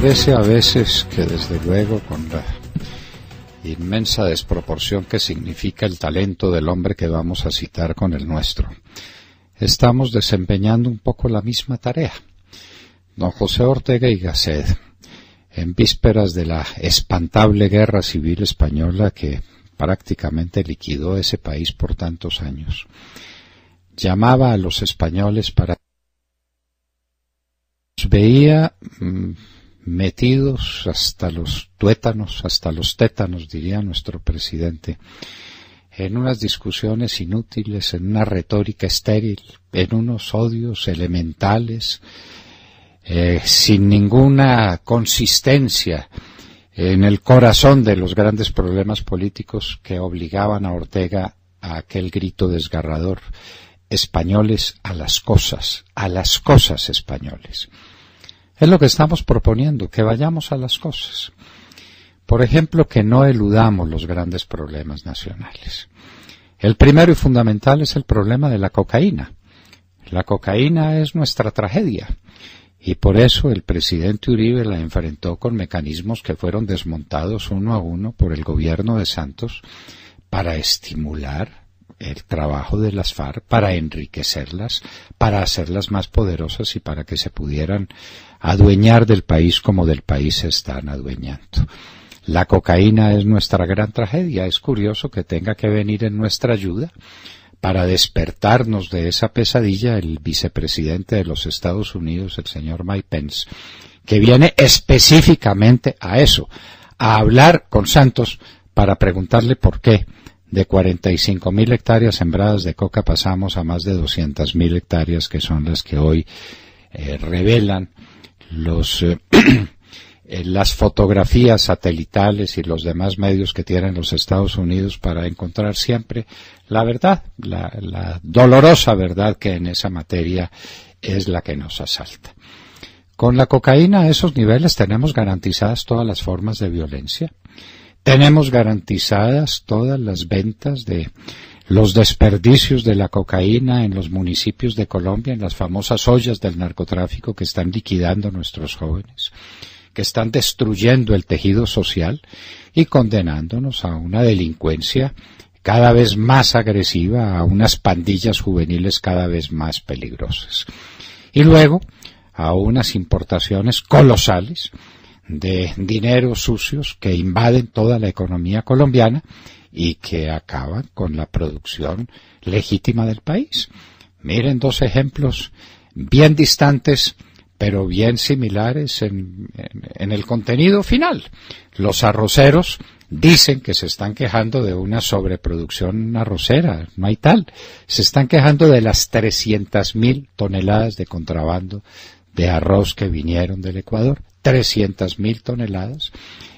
parece a veces que desde luego con la inmensa desproporción que significa el talento del hombre que vamos a citar con el nuestro, estamos desempeñando un poco la misma tarea. Don José Ortega y Gasset, en vísperas de la espantable guerra civil española que prácticamente liquidó ese país por tantos años, llamaba a los españoles para veía mm, metidos hasta los tuétanos, hasta los tétanos, diría nuestro presidente, en unas discusiones inútiles, en una retórica estéril, en unos odios elementales, eh, sin ninguna consistencia en el corazón de los grandes problemas políticos que obligaban a Ortega a aquel grito desgarrador, españoles a las cosas, a las cosas españoles. Es lo que estamos proponiendo, que vayamos a las cosas. Por ejemplo, que no eludamos los grandes problemas nacionales. El primero y fundamental es el problema de la cocaína. La cocaína es nuestra tragedia y por eso el presidente Uribe la enfrentó con mecanismos que fueron desmontados uno a uno por el gobierno de Santos para estimular el trabajo de las FARC, para enriquecerlas, para hacerlas más poderosas y para que se pudieran adueñar del país como del país se están adueñando. La cocaína es nuestra gran tragedia. Es curioso que tenga que venir en nuestra ayuda para despertarnos de esa pesadilla el vicepresidente de los Estados Unidos, el señor Mike Pence, que viene específicamente a eso, a hablar con Santos para preguntarle por qué de 45.000 hectáreas sembradas de coca pasamos a más de 200.000 hectáreas que son las que hoy eh, revelan los eh, eh, las fotografías satelitales y los demás medios que tienen los Estados Unidos para encontrar siempre la verdad, la dolorosa verdad que en esa materia es la que nos asalta. Con la cocaína a esos niveles tenemos garantizadas todas las formas de violencia. Tenemos garantizadas todas las ventas de los desperdicios de la cocaína en los municipios de Colombia, en las famosas ollas del narcotráfico que están liquidando a nuestros jóvenes, que están destruyendo el tejido social y condenándonos a una delincuencia cada vez más agresiva, a unas pandillas juveniles cada vez más peligrosas. Y luego a unas importaciones colosales de dineros sucios que invaden toda la economía colombiana y que acaban con la producción legítima del país. Miren dos ejemplos bien distantes, pero bien similares en, el contenido final. Los arroceros dicen que se están quejando de una sobreproducción arrocera, no hay tal. Se están quejando de las 300.000 toneladas de contrabando de arroz que vinieron del Ecuador. 300.000 toneladas.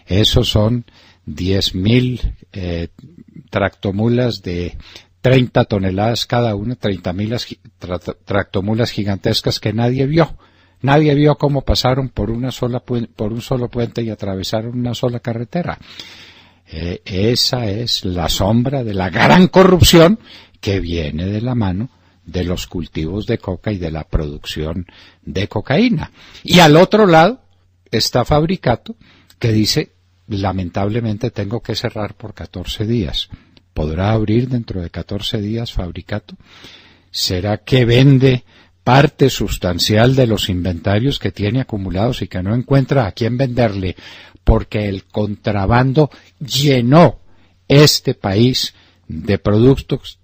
Esos son 10.000 eh, tractomulas de 30 toneladas cada una, 30.000 tractomulas gigantescas que nadie vio. Nadie vio cómo pasaron por, una sola por un solo puente y atravesaron una sola carretera. Eh, esa es la sombra de la gran corrupción que viene de la mano de los cultivos de coca y de la producción de cocaína. Y al otro lado está Fabricato, que dice lamentablemente tengo que cerrar por 14 días. ¿Podrá abrir dentro de 14 días fabricato? ¿Será que vende parte sustancial de los inventarios que tiene acumulados y que no encuentra a quién venderle? Porque el contrabando llenó este país de productos,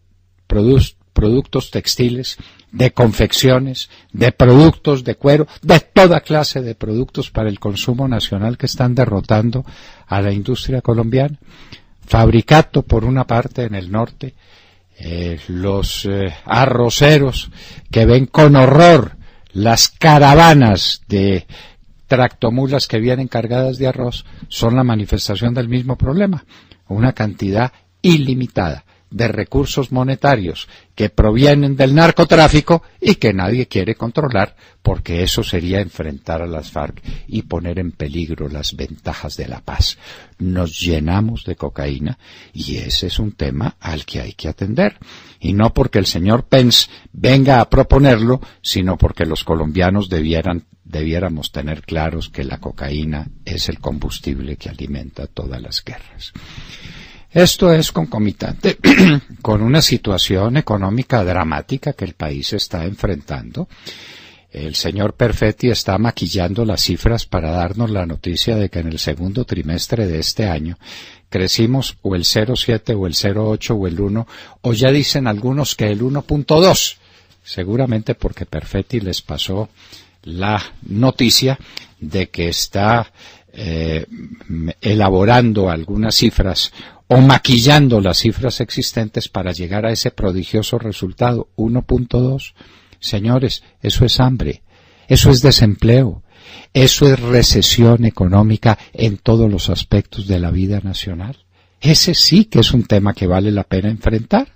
productos textiles de confecciones, de productos de cuero, de toda clase de productos para el consumo nacional que están derrotando a la industria colombiana. Fabricato, por una parte, en el norte, eh, los eh, arroceros que ven con horror las caravanas de tractomulas que vienen cargadas de arroz son la manifestación del mismo problema, una cantidad ilimitada de recursos monetarios que provienen del narcotráfico y que nadie quiere controlar porque eso sería enfrentar a las FARC y poner en peligro las ventajas de la paz. Nos llenamos de cocaína y ese es un tema al que hay que atender. Y no porque el señor Pence venga a proponerlo, sino porque los colombianos debieran, debiéramos tener claros que la cocaína es el combustible que alimenta todas las guerras. Esto es concomitante con una situación económica dramática que el país está enfrentando. El señor Perfetti está maquillando las cifras para darnos la noticia de que en el segundo trimestre de este año crecimos o el 0,7 o el 0,8 o el 1 o ya dicen algunos que el 1.2, seguramente porque Perfetti les pasó la noticia de que está eh, elaborando algunas cifras o maquillando las cifras existentes para llegar a ese prodigioso resultado 1.2. Señores, eso es hambre, eso es desempleo, eso es recesión económica en todos los aspectos de la vida nacional. Ese sí que es un tema que vale la pena enfrentar.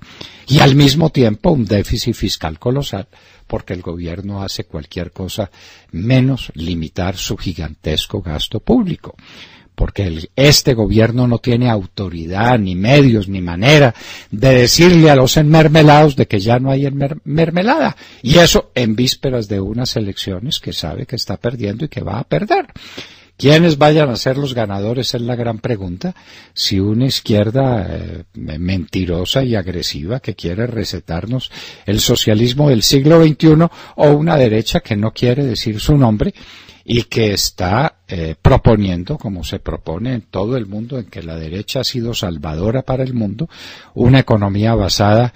Y al mismo tiempo un déficit fiscal colosal, porque el gobierno hace cualquier cosa menos limitar su gigantesco gasto público. Porque este gobierno no tiene autoridad, ni medios, ni manera de decirle a los enmermelados de que ya no hay enmermelada Y eso en vísperas de unas elecciones que sabe que está perdiendo y que va a perder. ¿Quiénes vayan a ser los ganadores? Es la gran pregunta. Si una izquierda eh, mentirosa y agresiva que quiere recetarnos el socialismo del siglo XXI o una derecha que no quiere decir su nombre y que está eh, proponiendo, como se propone en todo el mundo, en que la derecha ha sido salvadora para el mundo, una economía basada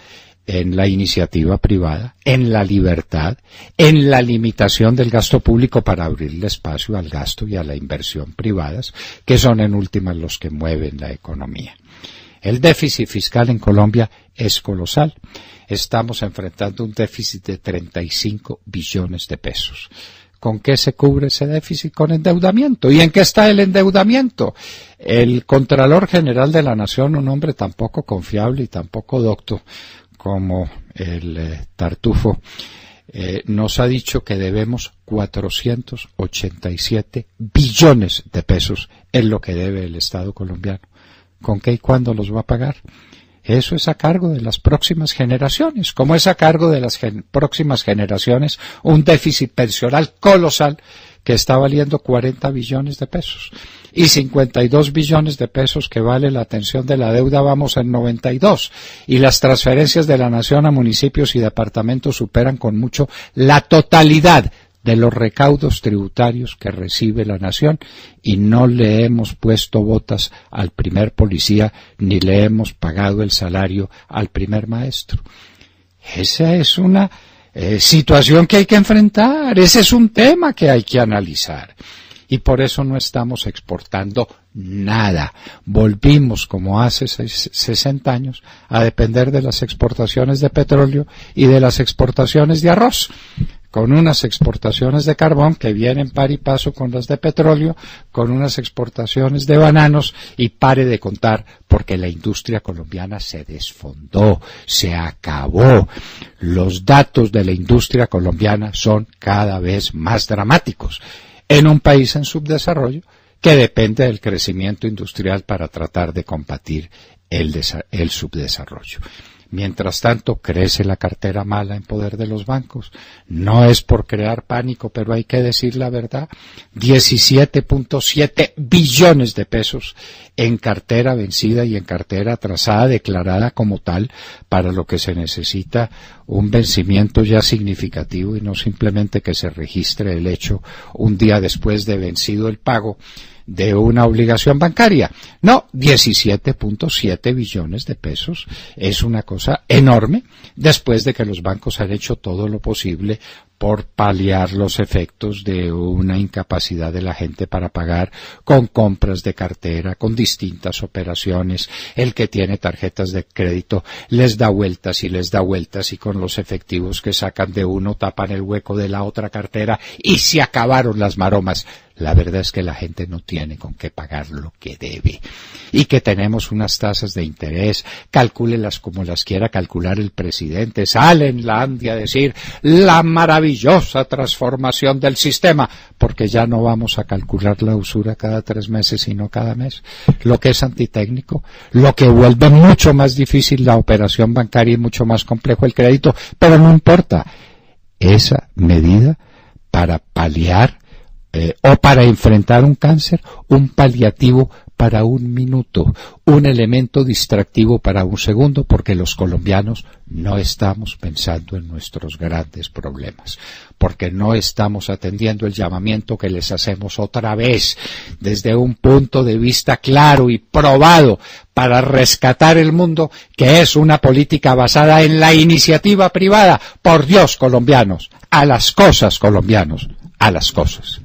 en la iniciativa privada, en la libertad, en la limitación del gasto público para abrirle espacio al gasto y a la inversión privadas, que son en últimas los que mueven la economía. El déficit fiscal en Colombia es colosal. Estamos enfrentando un déficit de 35 billones de pesos. ¿Con qué se cubre ese déficit? Con endeudamiento. ¿Y en qué está el endeudamiento? El Contralor General de la Nación, un hombre tampoco confiable y tampoco docto, como el eh, Tartufo, eh, nos ha dicho que debemos 487 billones de pesos en lo que debe el Estado colombiano. ¿Con qué y cuándo los va a pagar? Eso es a cargo de las próximas generaciones, como es a cargo de las próximas generaciones un déficit pensional colosal que está valiendo 40 billones de pesos y 52 billones de pesos que vale la atención de la deuda, vamos en 92. Y las transferencias de la nación a municipios y departamentos superan con mucho la totalidad de los recaudos tributarios que recibe la nación y no le hemos puesto botas al primer policía ni le hemos pagado el salario al primer maestro. Esa es una eh, situación que hay que enfrentar, ese es un tema que hay que analizar. Y por eso no estamos exportando nada. Volvimos, como hace 60 años, a depender de las exportaciones de petróleo y de las exportaciones de arroz con unas exportaciones de carbón que vienen par y paso con las de petróleo, con unas exportaciones de bananos y pare de contar porque la industria colombiana se desfondó, se acabó. Los datos de la industria colombiana son cada vez más dramáticos en un país en subdesarrollo que depende del crecimiento industrial para tratar de combatir el, subdesarrollo. Mientras tanto, crece la cartera mala en poder de los bancos. No es por crear pánico, pero hay que decir la verdad. 17.7 billones de pesos en cartera vencida y en cartera atrasada, declarada como tal, para lo que se necesita un vencimiento ya significativo y no simplemente que se registre el hecho un día después de vencido el pago de una obligación bancaria. No, 17.7 billones de pesos es una cosa enorme después de que los bancos han hecho todo lo posible por paliar los efectos de una incapacidad de la gente para pagar con compras de cartera, con distintas operaciones. El que tiene tarjetas de crédito les da vueltas y les da vueltas y con los efectivos que sacan de uno tapan el hueco de la otra cartera y se acabaron las maromas la verdad es que la gente no tiene con qué pagar lo que debe. Y que tenemos unas tasas de interés, calcúlelas como las quiera calcular el presidente. Sale en la Andia a decir la maravillosa transformación del sistema, porque ya no vamos a calcular la usura cada tres meses, sino cada mes. Lo que es antitécnico, lo que vuelve mucho más difícil la operación bancaria y mucho más complejo el crédito, pero no importa. Esa medida para paliar eh, o para enfrentar un cáncer, un paliativo para un minuto, un elemento distractivo para un segundo, porque los colombianos no estamos pensando en nuestros grandes problemas, porque no estamos atendiendo el llamamiento que les hacemos otra vez, desde un punto de vista claro y probado para rescatar el mundo, que es una política basada en la iniciativa privada. Por Dios, colombianos, a las cosas, colombianos, a las cosas.